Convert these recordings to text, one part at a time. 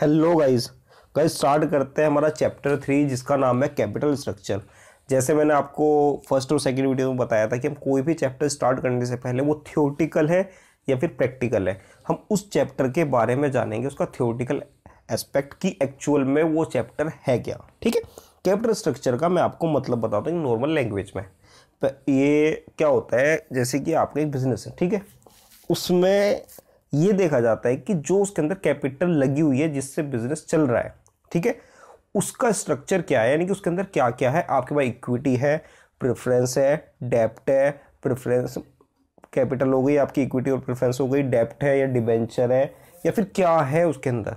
Hello guys guys start करते हैं हमारा चैप्टर थ्री जिसका नाम है कैपिटल स्ट्रक्चर जैसे मैंने आपको फर्स्ट और सेकंड वीडियो में बताया था कि हम कोई भी चैप्टर स्टार्ट करने से पहले वो थियोटिकल है या फिर प्रैक्टिकल है हम उस चैप्टर के बारे में जानेंगे उसका थियोटिकल एस्पेक्ट की एक्चुअल में वो चैप्टर है क्या ठीक है कैपिटल स्ट्रक्चर का मैं आपको मतलब बताता हूँ नॉर्मल लैंग्वेज में ये क्या होता है जैसे कि आपका एक बिजनेस है ठीक है उसमें ये देखा जाता है कि जो उसके अंदर कैपिटल लगी हुई है जिससे बिजनेस चल रहा है ठीक है उसका स्ट्रक्चर क्या है यानी कि उसके अंदर क्या क्या है आपके पास इक्विटी है प्रेफरेंस है डेप्ट है प्रेफरेंस कैपिटल हो गई आपकी इक्विटी और प्रेफरेंस हो गई डेप्ट है या डिबेंचर है या फिर क्या है उसके अंदर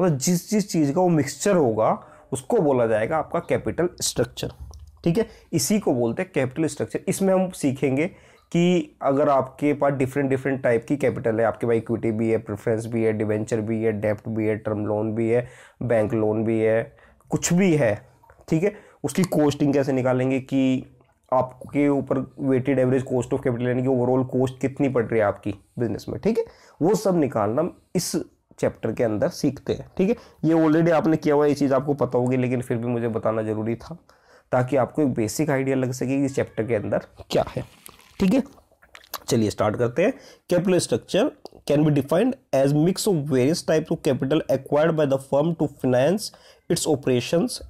मतलब जिस जिस चीज़ का वो मिक्सचर होगा उसको बोला जाएगा आपका कैपिटल स्ट्रक्चर ठीक है इसी को बोलते हैं कैपिटल स्ट्रक्चर इसमें हम सीखेंगे कि अगर आपके पास डिफरेंट डिफरेंट टाइप की कैपिटल है आपके पास इक्विटी भी है प्रेफरेंस भी है डिवेंचर भी है डेप्ट भी है टर्म लोन भी है बैंक लोन भी है कुछ भी है ठीक है उसकी कोस्टिंग कैसे निकालेंगे कि आपके ऊपर weighted average cost of capital यानी कि ओवरऑल कॉस्ट कितनी पड़ रही है आपकी बिजनेस में ठीक है वो सब निकालना हम इस चैप्टर के अंदर सीखते हैं ठीक है ये ऑलरेडी आपने किया हुआ ये चीज़ आपको पता होगी लेकिन फिर भी मुझे बताना ज़रूरी था ताकि आपको एक बेसिक आइडिया लग सके कि इस चैप्टर के अंदर क्या है ठीक है चलिए स्टार्ट करते हैं capital structure can be defined as mix of various types of capital acquired by the firm to finance its operations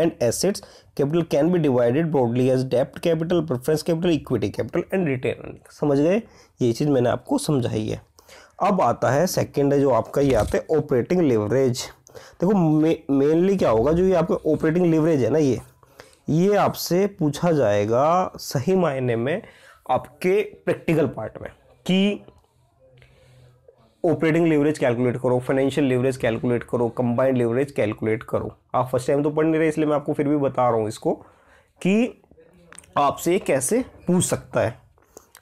and assets capital can be divided broadly as डेप्ट capital preference capital equity capital and retain समझ गए ये चीज़ मैंने आपको समझाई है अब आता है सेकेंड है जो आपका ये आता है ऑपरेटिंग लेवरेज देखो मेनली क्या होगा जो ये आपका ऑपरेटिंग लेवरेज है ना ये ये आपसे पूछा जाएगा सही मायने में आपके प्रैक्टिकल पार्ट में कि ऑपरेटिंग लेवरेज कैलकुलेट करो फाइनेंशियल लेवरेज कैलकुलेट करो कंबाइंड लेवरेज कैलकुलेट करो आप फर्स्ट टाइम तो पढ़ नहीं रहे इसलिए मैं आपको फिर भी बता रहा हूँ इसको कि आपसे कैसे पूछ सकता है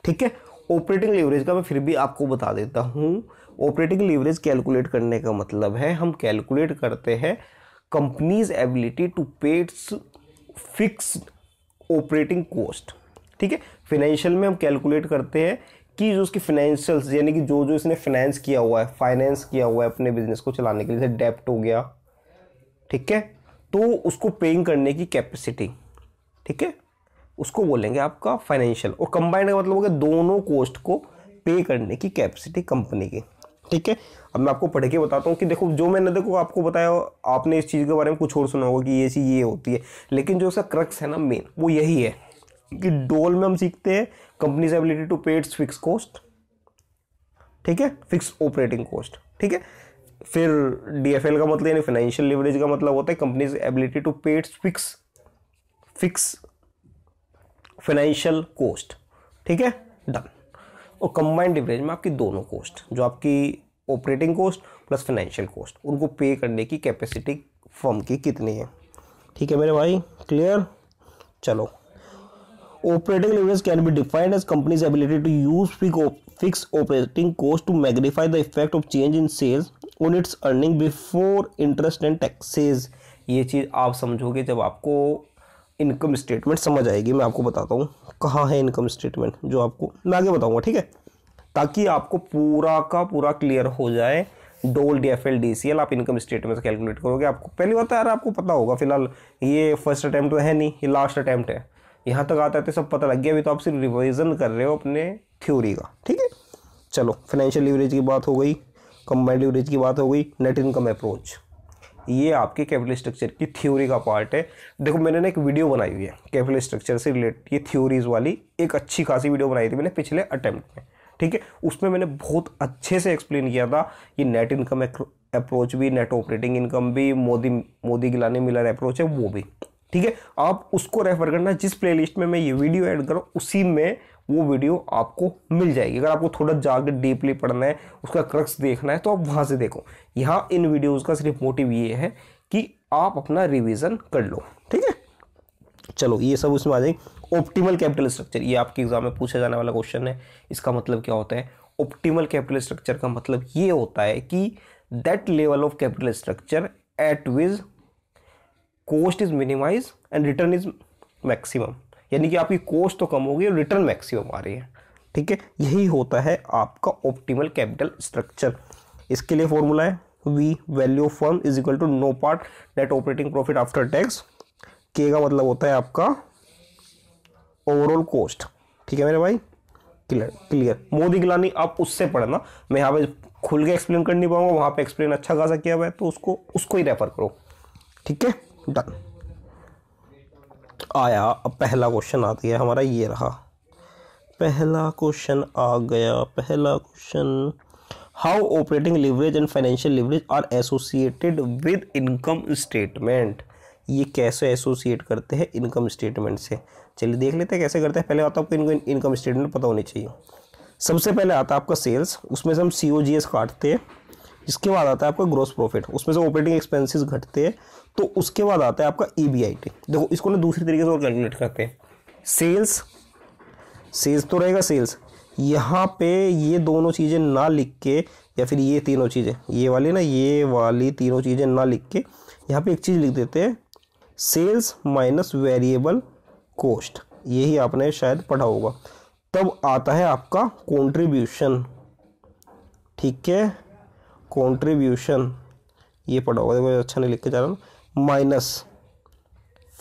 ठीक है ऑपरेटिंग लेवरेज का मैं फिर भी आपको बता देता हूँ ऑपरेटिंग लेवरेज कैलकुलेट करने का मतलब है हम कैलकुलेट करते हैं company's ability to pay its fixed operating cost ठीक है फाइनेंशियल में हम कैलकुलेट करते हैं कि जो उसकी फाइनेंशियल यानी कि जो जो इसने फाइनेंस किया हुआ है फाइनेंस किया हुआ है अपने बिजनेस को चलाने के लिए जैसे डेप्ट हो गया ठीक है तो उसको पेइंग करने की कैपेसिटी ठीक है उसको बोलेंगे आपका फाइनेंशियल और कंबाइंड का मतलब हो गया दोनों कॉस्ट को पे करने की कैपेसिटी कंपनी की ठीक है अब मैं आपको पढ़ के बताता हूँ कि देखो जो मैंने देखो आपको बताया आपने इस चीज़ के बारे में कुछ और सुना होगा कि ये चीज़ ये होती है लेकिन जो उसका क्रक्स है ना मेन वो यही है कि डोल में हम सीखते हैं company's ability to paid fix cost ठीक है फिक्स ऑपरेटिंग कॉस्ट ठीक है फिर डीएफएल का मतलब यानी फाइनेंशियल लिवरेज का मतलब होता है company's ability to paid fix fix financial cost ठीक है डन और कंबाइंड एवरेज में आपकी दोनों कोस्ट जो आपकी operating cost plus financial cost उनको पे करने की कैपेसिटी फॉर्म की कितनी है ठीक है मेरे भाई क्लियर चलो operating leverage can be defined as company's ability to use fix operating cost to magnify the effect of change in sales on its earning before interest and taxes ये चीज़ आप समझोगे जब आपको इनकम स्टेटमेंट समझ आएगी मैं आपको बताता हूँ कहाँ है इनकम स्टेटमेंट जो आपको मैं आगे बताऊँगा ठीक है ताकि आपको पूरा का पूरा क्लियर हो जाए DOL D F L D C L आप इनकम स्टेटमेंट कैलकुलेट करोगे आपको पहली बात तो यार आपको पता होगा फिलहाल ये फर्स्ट अटैम्प्ट तो है नहीं ये लास्ट अटैम्प्ट है यहाँ तक आते आते तो सब पता लग गया अभी तो आप सिर्फ रिविजन कर रहे हो अपने थ्योरी का ठीक है चलो फाइनेंशियल लीवरेज की बात हो गई कंबाइंड लीवरेज की बात हो गई नेट इनकम अप्रोच ये आपके कैपिटल स्ट्रक्चर की थ्योरी का पार्ट है देखो मैंने ना एक वीडियो बनाई हुई है कैपिटल स्ट्रक्चर से रिलेटेड ये थ्योरीज वाली एक अच्छी खासी वीडियो बनाई थी मैंने पिछले अटैम्प्ट में ठीक है उसमें मैंने बहुत अच्छे से एक्सप्लेन किया था ये नेट इनकम अप्रोच भी नेट ऑपरेटिंग इनकम भी मोदी मोदी गिलानी मिलर अप्रोच है वो भी ठीक है आप उसको रेफर करना जिस प्लेलिस्ट में मैं ये वीडियो ऐड करूँ उसी में वो वीडियो आपको मिल जाएगी अगर आपको थोड़ा जाकर डीपली पढ़ना है उसका क्रक्स देखना है तो आप वहाँ से देखो यहाँ इन वीडियोज़ का सिर्फ मोटिव ये है कि आप अपना रिविज़न कर लो ठीक है चलो ये सब उसमें आ जाएंगे ऑप्टिमल कैपिटल स्ट्रक्चर ये आपके एग्जाम में पूछा जाने वाला क्वेश्चन है इसका मतलब क्या होता है ऑप्टिमल कैपिटल स्ट्रक्चर का मतलब ये होता है कि that level of capital structure at which cost is minimize and return is maximum यानी कि आपकी कोस्ट तो कम होगी और रिटर्न मैक्सिमम आ रही है ठीक है यही होता है आपका ऑप्टिमल कैपिटल स्ट्रक्चर इसके लिए फॉर्मूला है V value of firm is equal to NOPAT net operating profit after tax के का मतलब होता है आपका ओवरऑल कोस्ट ठीक है मेरे भाई क्लियर क्लियर मोदी गिलानी आप उससे पढ़ना मैं यहाँ पे खुल के एक्सप्लेन कर नहीं पाऊंगा वहां पे एक्सप्लेन अच्छा खासा किया हुआ है तो उसको उसको ही रेफर करो ठीक है डन आया अब पहला क्वेश्चन आ गया हमारा ये रहा पहला क्वेश्चन आ गया पहला question how operating leverage and financial leverage are associated with income statement ये कैसे एसोसिएट करते हैं इनकम स्टेटमेंट से चलिए देख लेते हैं कैसे करते हैं पहले आता आपको इनको इनकम स्टेटमेंट पता होनी चाहिए सबसे पहले आता आपका सेल्स उसमें से हम सी ओ जी एस काटते हैं इसके बाद आता है आपका ग्रोस प्रॉफिट उसमें से ऑपरेटिंग एक्सपेंसेस घटते हैं तो उसके बाद आता है आपका ई e देखो इसको ना दूसरे तरीके से और कैलकुलेट करते हैं सेल्स सेल्स तो रहेगा सेल्स यहाँ पे ये दोनों चीज़ें ना लिख के या फिर ये तीनों चीज़ें ये वाली ना ये वाली तीनों चीज़ें ना लिख के यहाँ पे एक चीज़ लिख देते हैं सेल्स माइनस वेरिएबल कोस्ट यही आपने शायद पढ़ा होगा तब आता है आपका कॉन्ट्रीब्यूशन ठीक है कॉन्ट्रीब्यूशन ये पढ़ा होगा देखो अच्छा नहीं लिख के जा रहा हूँ माइनस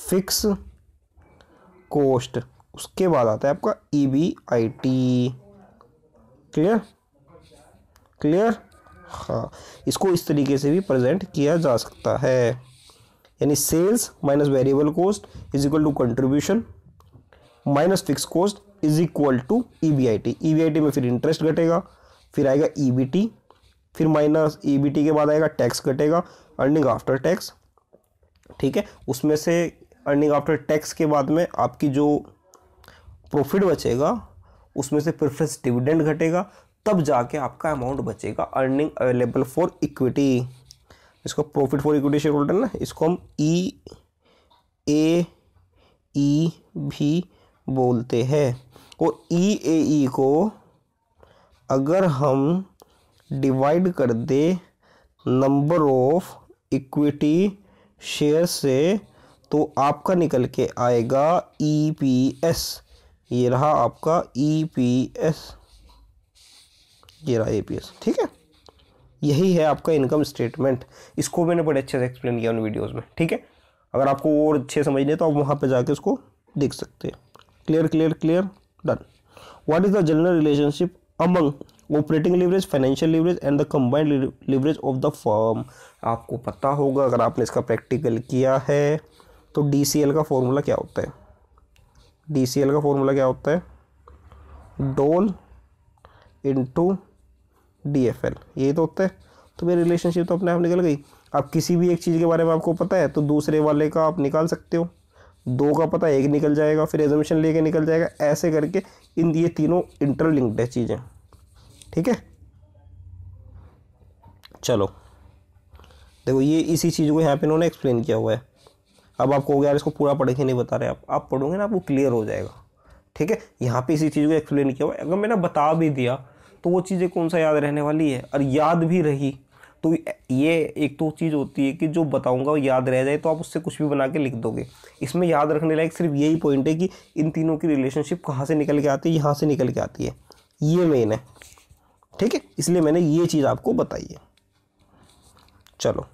फिक्स कोस्ट उसके बाद आता है आपका E B I T clear clear हाँ इसको इस तरीके से भी प्रेजेंट किया जा सकता है यानी sales minus variable cost is equal to contribution minus fix cost is equal to E B I T E B I T में फिर इंटरेस्ट घटेगा फिर आएगा ई बी टी फिर माइनस ई बी टी के बाद आएगा टैक्स कटेगा अर्निंग आफ्टर टैक्स ठीक है उसमें से अर्निंग आफ्टर टैक्स के बाद में आपकी जो प्रॉफिट बचेगा उसमें से प्रेफरेंस डिविडेंड घटेगा तब जाके आपका अमाउंट बचेगा अर्निंग अवेलेबल फॉर इक्विटी इसको profit for equity share holder ना इसको हम ई ए ई भी बोलते हैं और ई ए ई को अगर हम डिवाइड कर दे नंबर ऑफ इक्विटी शेयर से तो आपका निकल के आएगा ई पी एस ये रहा आपका ई पी एस ये रहा ए पी एस ठीक है यही है आपका इनकम स्टेटमेंट इसको मैंने बड़े अच्छे से एक्सप्लेन किया उन वीडियोस में ठीक है अगर आपको और अच्छे समझने तो आप वहाँ पे जाके उसको देख सकते हैं clear clear clear done what is the general relationship among operating leverage financial leverage and the combined leverage of the firm आपको पता होगा अगर आपने इसका प्रैक्टिकल किया है तो डी का फॉर्मूला क्या होता है डी का फॉर्मूला क्या होता है डोल इंटू डी एफ एल यही तो होता है तो मेरी रिलेशनशिप तो अपने आप निकल गई अब किसी भी एक चीज़ के बारे में आपको पता है तो दूसरे वाले का आप निकाल सकते हो दो का पता एक निकल जाएगा फिर एजमिशन लेके निकल जाएगा ऐसे करके इन ये तीनों इंटरलिंक्ड है चीज़ें ठीक है चलो देखो ये इसी चीज़ को यहाँ पे इन्होंने एक्सप्लेन किया हुआ है अब आपको हो गया इसको पूरा पढ़ के नहीं बता रहे आप आप पढ़ोगे ना आपको क्लियर हो जाएगा ठीक है यहाँ पे इसी चीज़ को एक्सप्लेन किया हुआ है अगर मैंने बता भी दिया तो वो चीज़ें कौन सा याद रहने वाली है और याद भी रही तो ये एक तो चीज़ होती है कि जो बताऊंगा वो याद रह जाए तो आप उससे कुछ भी बना के लिख दोगे इसमें याद रखने लायक सिर्फ यही पॉइंट है कि इन तीनों की रिलेशनशिप कहाँ से निकल के आती है यहाँ से निकल के आती है ये मेन है ठीक है इसलिए मैंने ये चीज़ आपको बताई है चलो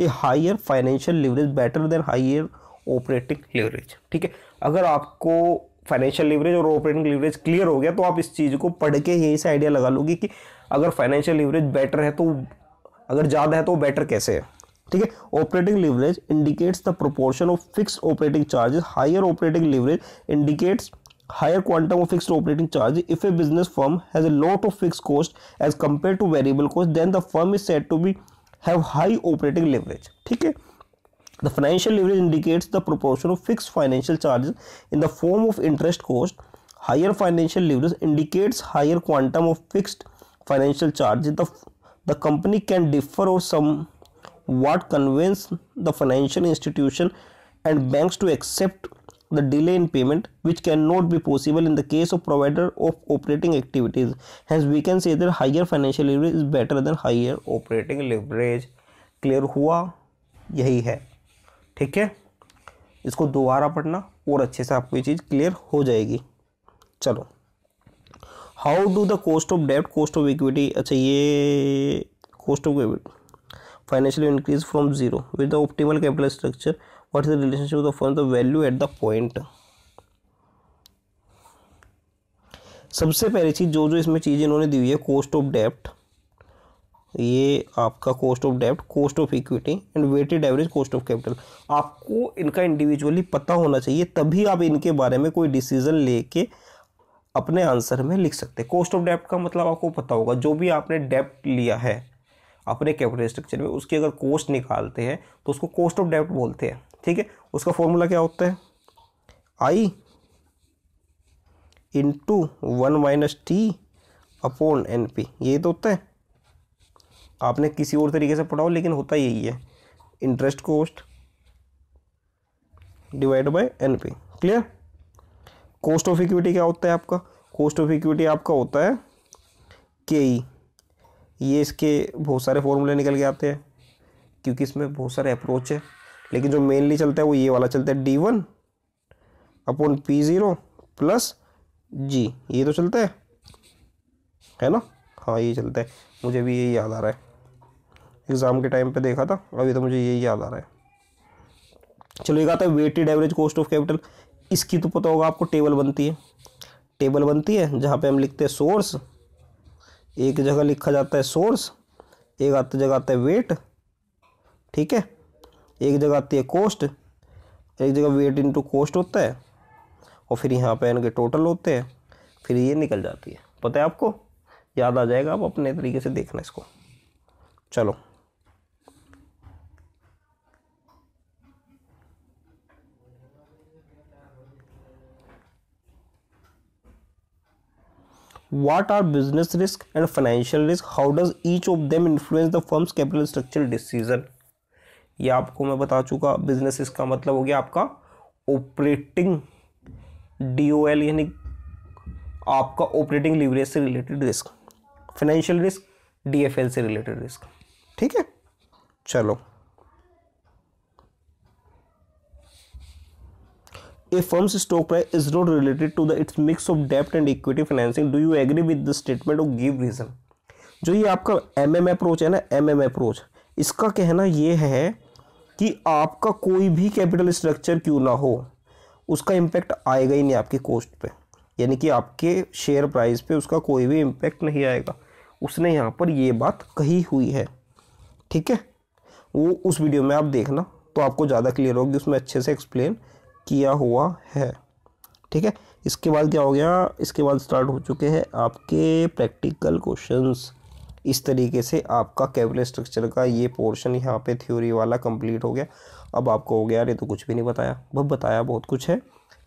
a higher financial leverage better than higher operating leverage ठीक है अगर आपको फाइनेंशियल लिवरेज और ऑपरेटिंग लिवरेज क्लियर हो गया तो आप इस चीज़ को पढ़ के यहीं से आइडिया लगा लोगे कि अगर फाइनेंशियल लिवरेज बेटर है तो अगर ज़्यादा है तो बेटर कैसे है ठीक है operating leverage indicates the proportion of fix operating charges higher operating leverage indicates higher quantum of fixed operating charge if a business firm has a lot of fixed cost as compared to variable cost then the firm is said to be have high operating leverage Okay. the financial leverage indicates the proportion of fixed financial charges in the form of interest cost higher financial leverage indicates higher quantum of fixed financial charges the the company can differ or some what convince the financial institution and banks to accept the delay in payment which cannot be possible in the case of provider of operating activities hence we can say that higher financial leverage is better than higher operating leverage clear हुआ यही है ठीक है इसको दोबारा पढ़ना और अच्छे से आपको ये चीज़ क्लियर हो जाएगी चलो how do the cost of डेप्ट कॉस्ट ऑफ इक्विटी अच्छा ये cost of financial increase from zero with the optimal capital structure what is the relationship of the value at the point सबसे पहली चीज़ जो जो इसमें चीज़ें इन्होंने दी हुई है कॉस्ट ऑफ डेप्ट ये आपका कॉस्ट ऑफ डेप्ट cost of equity and weighted average cost of capital आपको इनका इंडिविजुअली पता होना चाहिए तभी आप इनके बारे में कोई डिसीजन लेके अपने आंसर में लिख सकते हैं कॉस्ट ऑफ डेप्ट का मतलब आपको पता होगा जो भी आपने डेप्ट लिया है अपने कैपिटल स्ट्रक्चर में उसकी अगर कोस्ट निकालते हैं तो उसको कोस्ट ऑफ डेप्ट बोलते हैं ठीक है उसका फॉर्मूला क्या होता है I into one minus T upon N P यही तो होता है आपने किसी और तरीके से पढ़ाओ लेकिन होता यही है interest cost divide by N P clear cost of equity क्या होता है आपका कॉस्ट ऑफ इक्विटी आपका होता है के ई e। ये इसके बहुत सारे फॉर्मूले निकल के आते हैं क्योंकि इसमें बहुत सारे अप्रोच है लेकिन जो मेनली चलता है वो ये वाला चलता है D one upon P zero plus G ये तो चलता है है ना हाँ ये चलता है मुझे भी यही याद आ रहा है एग्ज़ाम के टाइम पे देखा था अभी तो मुझे यही याद आ रहा है चलो ये आता है weighted average cost of capital इसकी तो पता होगा आपको टेबल बनती है टेबल बनती है जहाँ पे हम लिखते हैं सोर्स एक जगह लिखा जाता है सोर्स एक आते जगह आता है वेट ठीक है एक जगह आती है कोस्ट एक जगह वेट इनटू कोस्ट होता है और फिर यहाँ पे इनके टोटल होते हैं फिर ये निकल जाती है पता है आपको याद आ जाएगा आप अपने तरीके से देखना इसको चलो what are business risk and financial risk how does each of them influence the firm's capital structure decision ये आपको मैं बता चुका बिजनेस इसका मतलब हो गया आपका ऑपरेटिंग डी ओ एल यानी आपका ऑपरेटिंग लिवरेज से related risk financial risk DFL से रिलेटेड रिस्क ठीक है चलो a firm's stock price is not related to the its mix of डेप्ट and equity financing do you agree with the statement or give reason जो ये आपका M M approach है ना एम एम अप्रोच इसका कहना ये है कि आपका कोई भी कैपिटल स्ट्रक्चर क्यों ना हो उसका इम्पैक्ट आएगा ही नहीं आपके कॉस्ट पे यानी कि आपके शेयर प्राइस पे उसका कोई भी इम्पैक्ट नहीं आएगा उसने यहाँ पर ये बात कही हुई है ठीक है वो उस वीडियो में आप देखना तो आपको ज़्यादा क्लियर होगी उसमें अच्छे से एक्सप्लेन किया हुआ है ठीक है इसके बाद क्या हो गया इसके बाद स्टार्ट हो चुके हैं आपके प्रैक्टिकल क्वेश्चंस इस तरीके से आपका कैपिटल स्ट्रक्चर का ये पोर्शन यहाँ पे थ्योरी वाला कंप्लीट हो गया अब आपको हो गया अरे तो कुछ भी नहीं बताया बहुत बताया बहुत कुछ है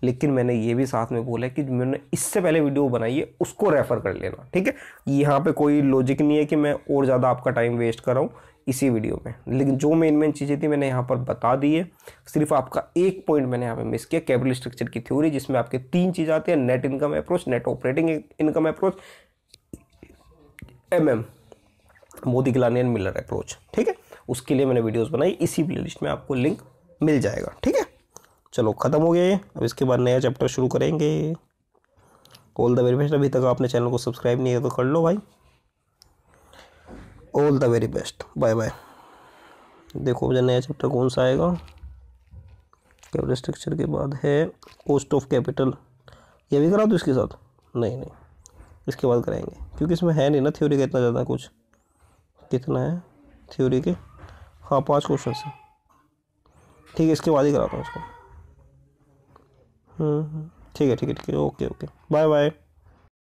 लेकिन मैंने ये भी साथ में बोला है कि मैंने इससे पहले वीडियो बनाई है उसको रेफ़र कर लेना ठीक है यहाँ पे कोई लॉजिक नहीं है कि मैं और ज़्यादा आपका टाइम वेस्ट कर रहा हूँ इसी वीडियो में लेकिन जो मेन मेन चीज़ें थी मैंने यहाँ पर बता दी है सिर्फ आपका एक पॉइंट मैंने यहाँ पे मिस किया कैपिटल स्ट्रक्चर की थ्योरी जिसमें आपके तीन चीज़ आती है net income approach net operating income approach M Modigliani Miller approach ठीक है उसके लिए मैंने वीडियोज़ बनाई इसी प्ले लिस्ट में आपको लिंक मिल जाएगा ठीक है चलो ख़त्म हो गए अब इसके बाद नया चैप्टर शुरू करेंगे ऑल द वेरी बेस्ट अभी तक आपने चैनल को सब्सक्राइब नहीं किया तो कर लो भाई all the very best bye bye देखो मुझे नया चैप्टर कौन सा आएगा कैपिटल स्ट्रक्चर के बाद है कोस्ट ऑफ कैपिटल ये भी करा दो इसके साथ नहीं नहीं इसके बाद कराएंगे क्योंकि इसमें है नहीं ना थ्योरी का इतना ज़्यादा कुछ कितना है थ्योरी के हाँ पाँच क्वेश्चन है ठीक है इसके बाद ही कराता हूँ इसको हम्म, हम्म। ठीक है ठीक है ठीक है ओके ओके बाय बाय